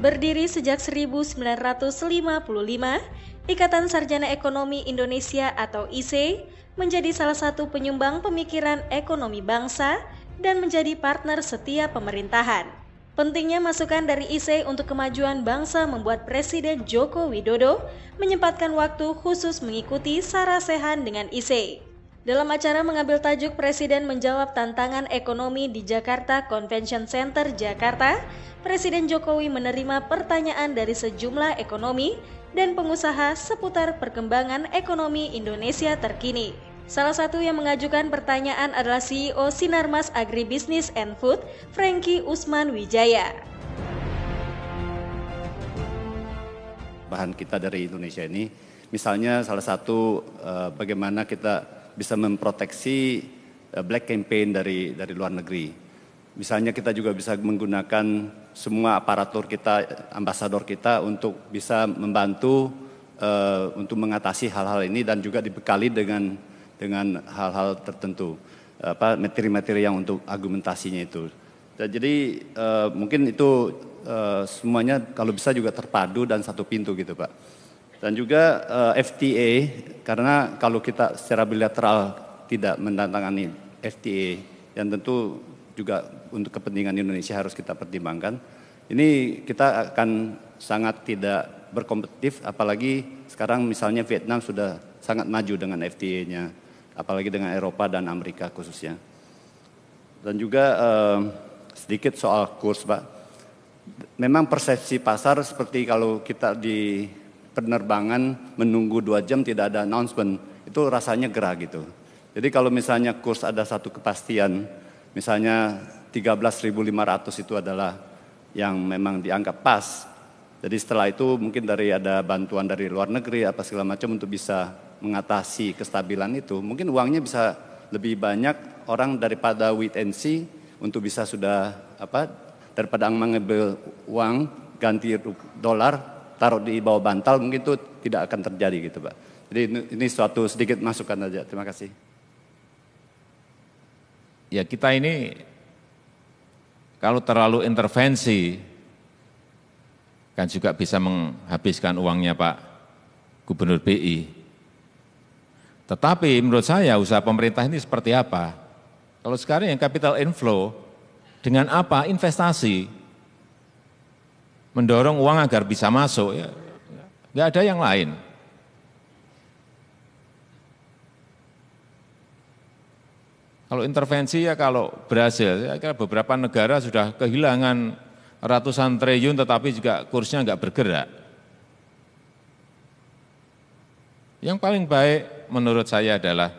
Berdiri sejak 1955, Ikatan Sarjana Ekonomi Indonesia atau IC menjadi salah satu penyumbang pemikiran ekonomi bangsa dan menjadi partner setia pemerintahan. Pentingnya masukan dari IC untuk kemajuan bangsa membuat Presiden Joko Widodo menyempatkan waktu khusus mengikuti sarasehan dengan IC. Dalam acara mengambil tajuk Presiden Menjawab Tantangan Ekonomi di Jakarta Convention Center Jakarta, Presiden Jokowi menerima pertanyaan dari sejumlah ekonomi dan pengusaha seputar perkembangan ekonomi Indonesia terkini. Salah satu yang mengajukan pertanyaan adalah CEO Sinarmas Agribisnis and Food, Frankie Usman Wijaya. Bahan kita dari Indonesia ini, misalnya salah satu eh, bagaimana kita bisa memproteksi eh, black campaign dari dari luar negeri. Misalnya kita juga bisa menggunakan semua aparatur kita, ambasador kita untuk bisa membantu uh, untuk mengatasi hal-hal ini dan juga dibekali dengan dengan hal-hal tertentu apa materi-materi yang untuk argumentasinya itu. Nah, jadi uh, mungkin itu uh, semuanya kalau bisa juga terpadu dan satu pintu gitu, Pak. Dan juga uh, eh, FTA karena kalau kita secara bilateral tidak mendatangani FTA yang tentu juga untuk kepentingan Indonesia harus kita pertimbangkan. Ini kita akan sangat tidak berkompetitif apalagi sekarang misalnya Vietnam sudah sangat maju dengan FTA-nya apalagi dengan Eropa dan Amerika khususnya. Dan juga eh, sedikit soal kurs, Pak. Memang persepsi pasar seperti kalau kita di penerbangan menunggu dua jam tidak ada announcement, itu rasanya gerah gitu. Jadi kalau misalnya kurs ada satu kepastian, misalnya 13.500 itu adalah yang memang dianggap pas. Jadi setelah itu mungkin dari ada bantuan dari luar negeri apa segala macam untuk bisa mengatasi kestabilan itu, mungkin uangnya bisa lebih banyak orang daripada wait and see untuk bisa sudah apa daripada mengambil uang ganti dolar taruh di bawah bantal mungkin itu tidak akan terjadi gitu Pak. Jadi ini suatu sedikit masukan saja. Terima kasih. Ya kita ini kalau terlalu intervensi kan juga bisa menghabiskan uangnya Pak Gubernur BI. Tetapi menurut saya usaha pemerintah ini seperti apa? Kalau sekarang yang capital inflow dengan apa? Investasi mendorong uang agar bisa masuk, ya Enggak ada yang lain. Kalau intervensi ya kalau berhasil, saya kira beberapa negara sudah kehilangan ratusan triliun tetapi juga kursnya enggak bergerak. Yang paling baik menurut saya adalah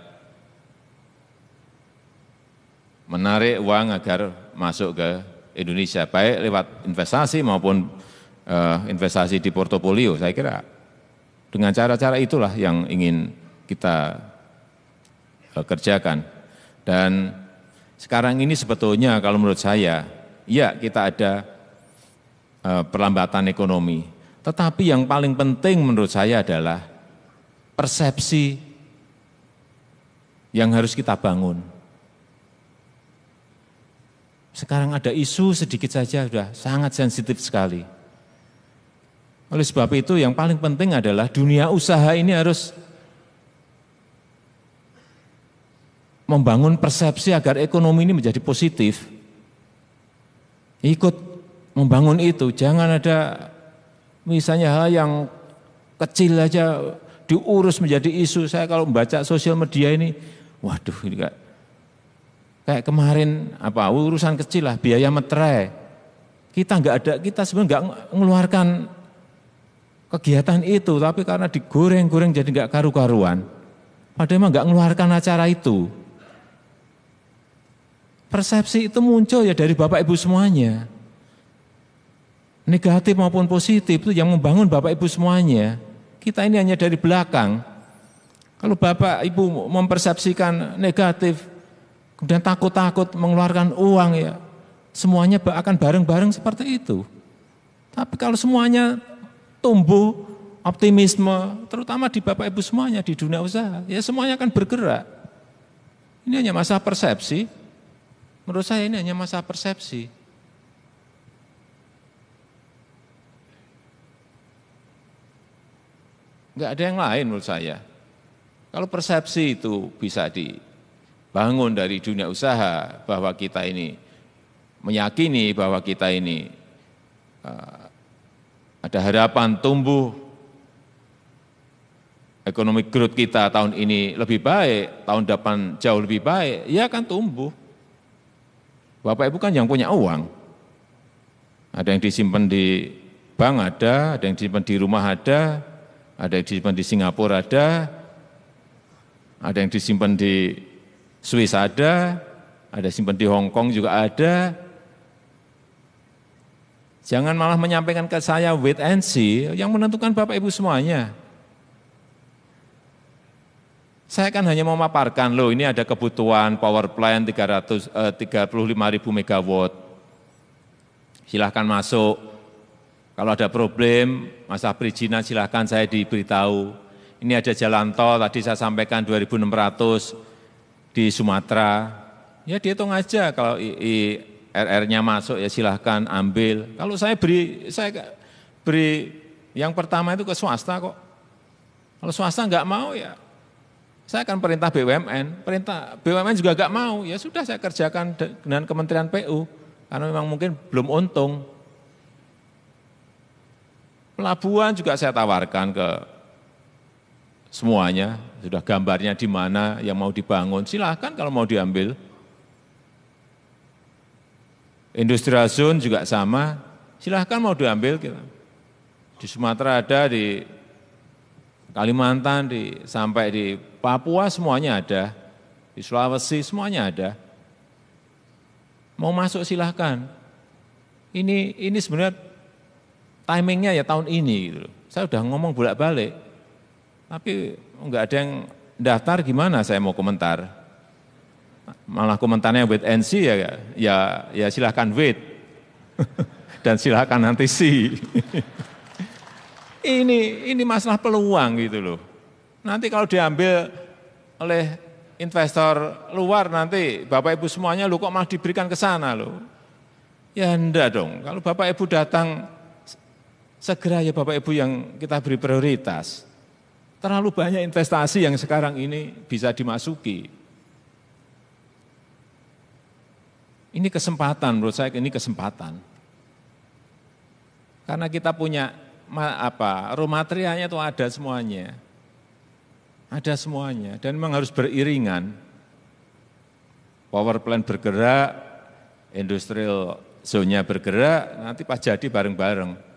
menarik uang agar masuk ke Indonesia, baik lewat investasi maupun eh, investasi di portofolio. Saya kira dengan cara-cara itulah yang ingin kita eh, kerjakan. Dan sekarang ini sebetulnya kalau menurut saya, ya kita ada eh, perlambatan ekonomi. Tetapi yang paling penting menurut saya adalah persepsi yang harus kita bangun. Sekarang ada isu sedikit saja sudah sangat sensitif sekali. Oleh sebab itu yang paling penting adalah dunia usaha ini harus membangun persepsi agar ekonomi ini menjadi positif. Ikut membangun itu, jangan ada misalnya hal yang kecil aja diurus menjadi isu. Saya kalau membaca sosial media ini, waduh ini Kayak kemarin apa urusan kecil lah biaya meterai. Kita nggak ada kita sebenarnya nggak mengeluarkan kegiatan itu, tapi karena digoreng-goreng jadi nggak karu-karuan. Padahal emang nggak mengeluarkan acara itu. Persepsi itu muncul ya dari Bapak Ibu semuanya. Negatif maupun positif itu yang membangun Bapak Ibu semuanya. Kita ini hanya dari belakang. Kalau Bapak Ibu mempersepsikan negatif, kemudian takut-takut mengeluarkan uang ya, semuanya akan bareng-bareng seperti itu. Tapi kalau semuanya tumbuh optimisme, terutama di Bapak Ibu semuanya di dunia usaha, ya semuanya akan bergerak. Ini hanya masalah persepsi. Menurut saya ini hanya masalah persepsi. Enggak ada yang lain menurut saya. Kalau persepsi itu bisa di bangun dari dunia usaha bahwa kita ini meyakini bahwa kita ini eh, ada harapan tumbuh ekonomi growth kita tahun ini lebih baik, tahun depan jauh lebih baik, ya akan tumbuh. Bapak Ibu kan yang punya uang. Ada yang disimpan di bank ada, ada yang disimpan di rumah ada, ada yang disimpan di Singapura ada, ada yang disimpan di Swiss ada, ada simpan di Hong Kong juga ada. Jangan malah menyampaikan ke saya wait and see, yang menentukan Bapak Ibu semuanya. Saya kan hanya memaparkan, loh ini ada kebutuhan power plant 300, eh, 35 ribu megawatt. Silahkan masuk. Kalau ada problem, masalah perizinan silahkan saya diberitahu. Ini ada jalan tol, tadi saya sampaikan 2600, di Sumatera, ya dihitung aja kalau IRR-nya masuk ya silahkan ambil. Kalau saya beri, saya beri yang pertama itu ke swasta kok. Kalau swasta enggak mau ya saya akan perintah BUMN, perintah BUMN juga enggak mau, ya sudah saya kerjakan dengan Kementerian PU, karena memang mungkin belum untung. Pelabuhan juga saya tawarkan ke semuanya, sudah gambarnya di mana yang mau dibangun, silahkan kalau mau diambil. Industrial zone juga sama, silahkan mau diambil. Di Sumatera ada, di Kalimantan, di, sampai di Papua semuanya ada, di Sulawesi semuanya ada. Mau masuk silahkan. Ini ini sebenarnya timingnya ya tahun ini. Gitu. Saya sudah ngomong bolak-balik. Tapi enggak ada yang daftar gimana saya mau komentar? Malah komentarnya wait and ya, see ya, ya, ya silahkan wait. Dan silahkan nanti see. ini, ini masalah peluang gitu loh. Nanti kalau diambil oleh investor luar nanti Bapak Ibu semuanya lu kok malah diberikan ke sana lo? Ya enggak dong, kalau Bapak Ibu datang segera ya Bapak Ibu yang kita beri prioritas. Terlalu banyak investasi yang sekarang ini bisa dimasuki. Ini kesempatan, menurut saya ini kesempatan. Karena kita punya apa raw materialnya itu ada semuanya. Ada semuanya dan memang harus beriringan. Power plant bergerak, industrial zone-nya bergerak, nanti pas jadi bareng-bareng.